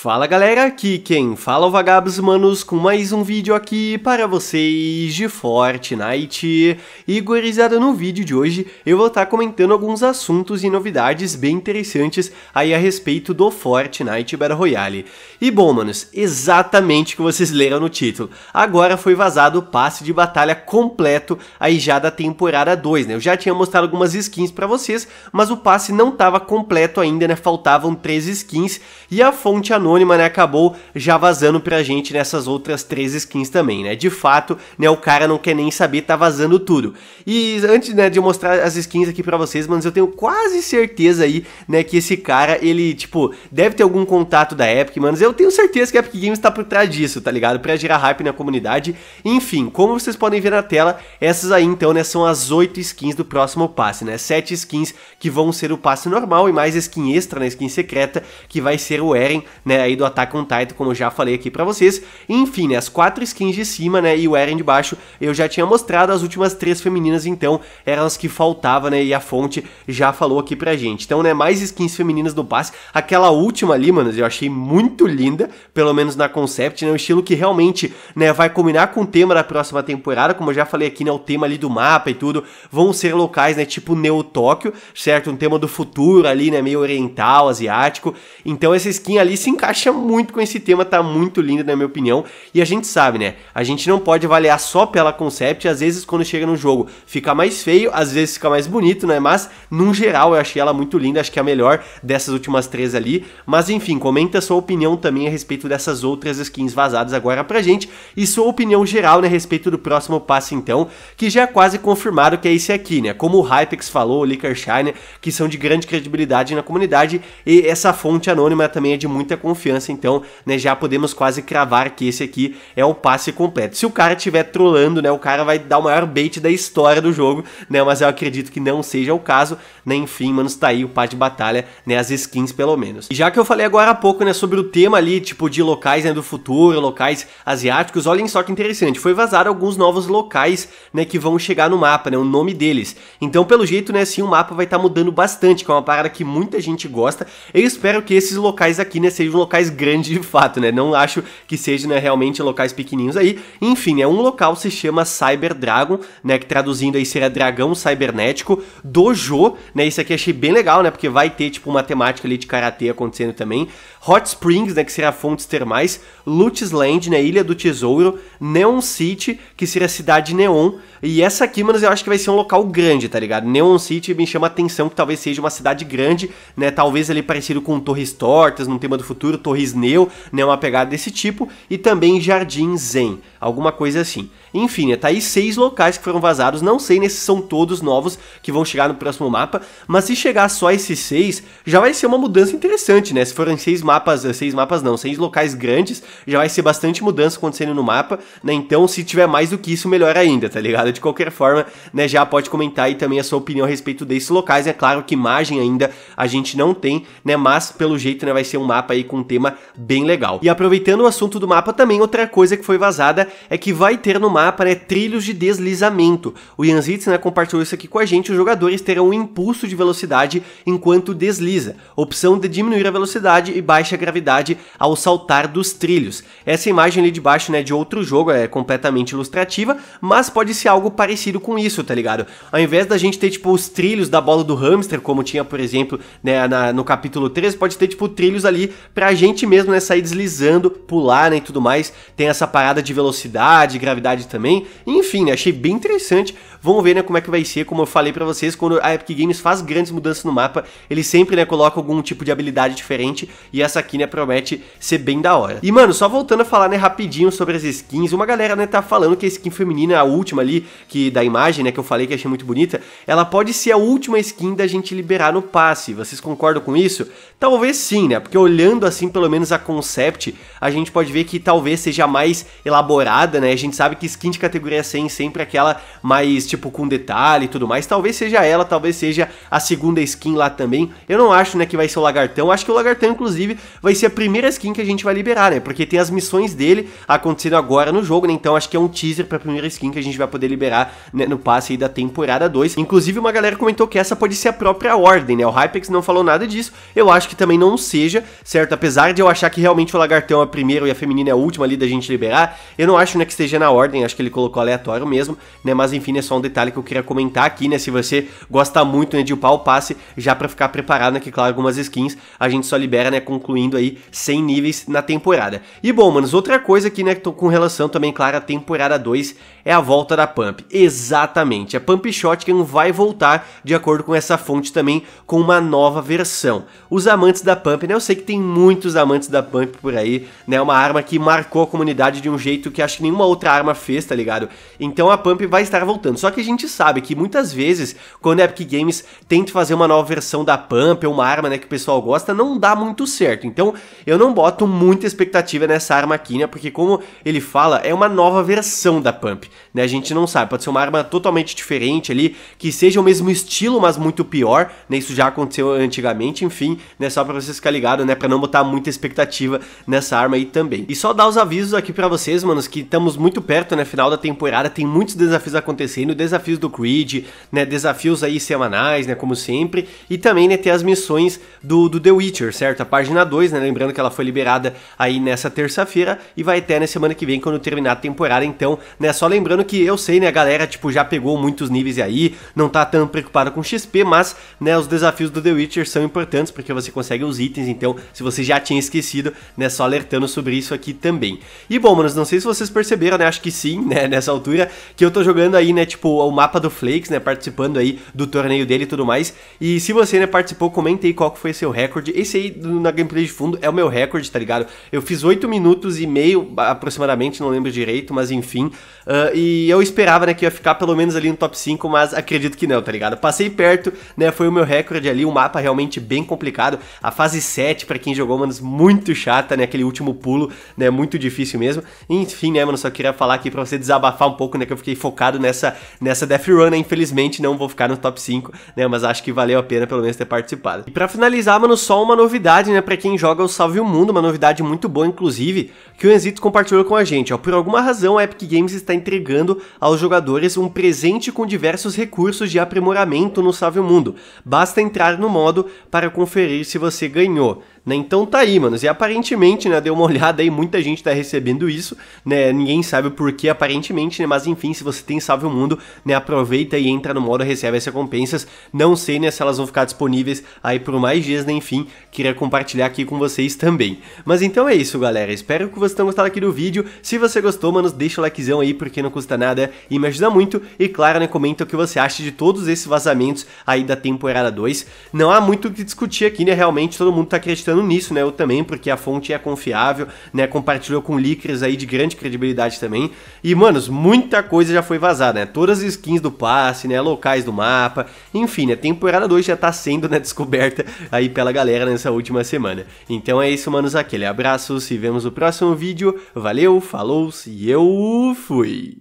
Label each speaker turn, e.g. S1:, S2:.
S1: Fala galera, aqui quem fala é o Vagabos Manos com mais um vídeo aqui para vocês de Fortnite. E gurizada, no vídeo de hoje eu vou estar tá comentando alguns assuntos e novidades bem interessantes aí a respeito do Fortnite Battle Royale. E bom manos, exatamente o que vocês leram no título, agora foi vazado o passe de batalha completo aí já da temporada 2, né? Eu já tinha mostrado algumas skins para vocês, mas o passe não estava completo ainda, né? Faltavam 3 skins e a fonte anônima anônima, né, acabou já vazando pra gente nessas outras três skins também, né? De fato, né, o cara não quer nem saber, tá vazando tudo. E antes, né, de eu mostrar as skins aqui pra vocês, mano, eu tenho quase certeza aí, né, que esse cara, ele, tipo, deve ter algum contato da Epic, mano. Eu tenho certeza que a Epic Games tá por trás disso, tá ligado? Pra gerar hype na comunidade. Enfim, como vocês podem ver na tela, essas aí, então, né, são as oito skins do próximo passe, né? Sete skins que vão ser o passe normal e mais skin extra, né, skin secreta, que vai ser o Eren, né, é aí do Attack on Titan, como já falei aqui para vocês. Enfim, né, as quatro skins de cima, né, e o Eren de baixo, eu já tinha mostrado as últimas três femininas, então eram as que faltava, né, e a fonte já falou aqui pra gente. Então, né, mais skins femininas do passe. Aquela última ali, mano, eu achei muito linda, pelo menos na concept, né, um estilo que realmente, né, vai combinar com o tema da próxima temporada, como eu já falei aqui, né, o tema ali do mapa e tudo, vão ser locais, né, tipo Neo Tóquio, certo? Um tema do futuro ali, né, meio oriental, asiático. Então essa skin ali se encaixa encaixa muito com esse tema, tá muito lindo na minha opinião. E a gente sabe, né? A gente não pode avaliar só pela concept, às vezes quando chega no jogo fica mais feio, às vezes fica mais bonito, né? Mas, num geral, eu achei ela muito linda, acho que é a melhor dessas últimas três ali. Mas enfim, comenta sua opinião também a respeito dessas outras skins vazadas agora pra gente e sua opinião geral, né, a respeito do próximo passo então, que já é quase confirmado que é esse aqui, né? Como o Hypex falou, o Licker Shine, que são de grande credibilidade na comunidade e essa fonte anônima também é de muita confiança confiança, então, né, já podemos quase cravar que esse aqui é o passe completo. Se o cara estiver trolando, né, o cara vai dar o maior bait da história do jogo, né, mas eu acredito que não seja o caso, né, enfim, mano, está aí o passe de batalha, né, as skins pelo menos. E já que eu falei agora há pouco, né, sobre o tema ali, tipo, de locais, né, do futuro, locais asiáticos, olhem só que interessante, foi vazado alguns novos locais, né, que vão chegar no mapa, né, o nome deles. Então, pelo jeito, né, assim, o mapa vai estar tá mudando bastante, que é uma parada que muita gente gosta. Eu espero que esses locais aqui, né, sejam locais grandes de fato, né? Não acho que seja né, realmente locais pequenininhos aí. Enfim, né, um local se chama Cyber Dragon, né? Que traduzindo aí seria Dragão Cybernético Dojo, né? Isso aqui achei bem legal, né? Porque vai ter tipo uma temática ali de karatê acontecendo também. Hot Springs, né, que seria fontes termais, Lutz Land, né, Ilha do Tesouro, Neon City, que seria cidade neon, e essa aqui, mano, eu acho que vai ser um local grande, tá ligado? Neon City me chama a atenção que talvez seja uma cidade grande, né, talvez ali parecido com Torres Tortas, num tema do futuro, Torres Neo, né, uma pegada desse tipo, e também Jardim Zen, alguma coisa assim. Enfim, né, tá aí seis locais que foram vazados. Não sei se são todos novos que vão chegar no próximo mapa, mas se chegar só esses seis, já vai ser uma mudança interessante, né? Se forem seis mapas, eh, seis mapas não, seis locais grandes, já vai ser bastante mudança acontecendo no mapa, né? Então, se tiver mais do que isso, melhor ainda, tá ligado? De qualquer forma, né, já pode comentar aí também a sua opinião a respeito desses locais. É claro que imagem ainda a gente não tem, né? Mas pelo jeito, né, vai ser um mapa aí com um tema bem legal. E aproveitando o assunto do mapa também, outra coisa que foi vazada é que vai ter no mapa mapa, né, trilhos de deslizamento. O Ian Zitz, né, compartilhou isso aqui com a gente, os jogadores terão um impulso de velocidade enquanto desliza, opção de diminuir a velocidade e baixa gravidade ao saltar dos trilhos. Essa imagem ali de baixo, né, de outro jogo é completamente ilustrativa, mas pode ser algo parecido com isso, tá ligado? Ao invés da gente ter, tipo, os trilhos da bola do hamster, como tinha, por exemplo, né, na, no capítulo 3, pode ter, tipo, trilhos ali pra gente mesmo, né, sair deslizando, pular, né, e tudo mais. Tem essa parada de velocidade, gravidade também. Enfim, né, achei bem interessante. Vamos ver né, como é que vai ser, como eu falei para vocês, quando a Epic Games faz grandes mudanças no mapa, ele sempre né, coloca algum tipo de habilidade diferente e essa aqui né, promete ser bem da hora. E mano, só voltando a falar né, rapidinho sobre as skins, uma galera né, tá falando que a skin feminina, é a última ali, que da imagem né, que eu falei que achei muito bonita, ela pode ser a última skin da gente liberar no passe. Vocês concordam com isso? Talvez sim, né? Porque olhando assim, pelo menos a concept, a gente pode ver que talvez seja mais elaborada, né? A gente sabe que skin de categoria 100 sempre aquela mais, tipo, com detalhe e tudo mais. Talvez seja ela, talvez seja a segunda skin lá também. Eu não acho, né, que vai ser o Lagartão. Acho que o Lagartão, inclusive, vai ser a primeira skin que a gente vai liberar, né? Porque tem as missões dele acontecendo agora no jogo, né? Então acho que é um teaser pra primeira skin que a gente vai poder liberar né, no passe aí da temporada 2. Inclusive, uma galera comentou que essa pode ser a própria ordem, né? O Hypex não falou nada disso. Eu acho que também não seja, certo? Apesar de eu achar que realmente o Lagartão é primeiro e a feminina é a última ali da gente liberar, eu não acho, né, que esteja na ordem acho que ele colocou aleatório mesmo, né? Mas enfim, é só um detalhe que eu queria comentar aqui, né? Se você gosta muito né, de upar o passe, já para ficar preparado, né? Que claro, algumas skins a gente só libera, né? Concluindo aí 100 níveis na temporada. E bom, manos, outra coisa aqui, né? Com relação também, claro, à temporada 2 é a volta da Pump. Exatamente, a Pump Shotgun vai voltar de acordo com essa fonte também, com uma nova versão. Os amantes da Pump, né? Eu sei que tem muitos amantes da Pump por aí, né? É uma arma que marcou a comunidade de um jeito que acho que nenhuma outra arma fez mês, tá ligado? Então a Pump vai estar voltando. Só que a gente sabe que muitas vezes, quando a Epic Games tenta fazer uma nova versão da Pump, ou é uma arma né, que o pessoal gosta, não dá muito certo. Então eu não boto muita expectativa nessa arma aqui, né? Porque como ele fala, é uma nova versão da Pump, né? A gente não sabe, pode ser uma arma totalmente diferente ali, que seja o mesmo estilo, mas muito pior, né? Isso já aconteceu antigamente, enfim, né? Só pra vocês ficarem ligados, né? Pra não botar muita expectativa nessa arma aí também. E só dar os avisos aqui pra vocês, manos, que estamos muito perto, né? final da temporada, tem muitos desafios acontecendo, desafios do Creed, né, desafios aí semanais, né, como sempre, e também, né, as missões do, do The Witcher, certo? A página 2, né, lembrando que ela foi liberada aí nessa terça-feira e vai até né, na semana que vem quando terminar a temporada, então, né, só lembrando que eu sei, né, a galera, tipo, já pegou muitos níveis aí, não tá tão preocupada com XP, mas, né, os desafios do The Witcher são importantes porque você consegue os itens, então, se você já tinha esquecido, né, só alertando sobre isso aqui também. E bom, manos, não sei se vocês perceberam, né, acho que sim, mim, né, nessa altura, que eu tô jogando aí, né, tipo, o mapa do Flakes, né, participando aí do torneio dele e tudo mais. E se você, né, participou, comenta aí qual que foi seu recorde. Esse aí, na gameplay de fundo, é o meu recorde, tá ligado? Eu fiz 8 minutos e meio, aproximadamente, não lembro direito, mas enfim. Uh, e eu esperava, né, que ia ficar pelo menos ali no top 5, mas acredito que não, tá ligado? Passei perto, né, foi o meu recorde ali, um mapa realmente bem complicado. A fase 7, para quem jogou, mano, muito chata, né, aquele último pulo, né, muito difícil mesmo. Enfim, né, mano, só queria falar aqui pra você desabafar um pouco, né? Que eu fiquei focado nessa, nessa Death Run, né? Infelizmente não vou ficar no top 5, né? Mas acho que valeu a pena pelo menos ter participado. E pra finalizar, mano, só uma novidade, né? Pra quem joga o Salve o Mundo, uma novidade muito boa, inclusive, que o Enzito compartilhou com a gente, ó. Por alguma razão, a Epic Games está entregando aos jogadores um presente com diversos recursos de aprimoramento no Salve o Mundo. Basta entrar no modo para conferir se você ganhou né? Então tá aí, manos. E aparentemente, né, deu uma olhada aí, muita gente tá recebendo isso, né? Ninguém sabe o porquê aparentemente, né? Mas enfim, se você tem Salve o Mundo, né, aproveita e entra no modo recebe as recompensas. Não sei, né, se elas vão ficar disponíveis aí por mais dias, né? Enfim, queria compartilhar aqui com vocês também. Mas então é isso, galera. Espero que vocês tenham gostado aqui do vídeo. Se você gostou, manos, deixa o likezão aí, porque não custa nada e me ajuda muito. E claro, né, comenta o que você acha de todos esses vazamentos aí da temporada 2. Não há muito o que discutir aqui, né? Realmente todo mundo tá acreditando acreditando nisso, né? Eu também, porque a fonte é confiável, né? Compartilhou com leakers aí de grande credibilidade também. E, manos, muita coisa já foi vazada, né? Todas as skins do passe, né? Locais do mapa, enfim, né? Temporada 2 já tá sendo, né? Descoberta aí pela galera nessa última semana. Então é isso, manos, aquele abraço, se vemos no próximo vídeo. Valeu, falou e eu fui!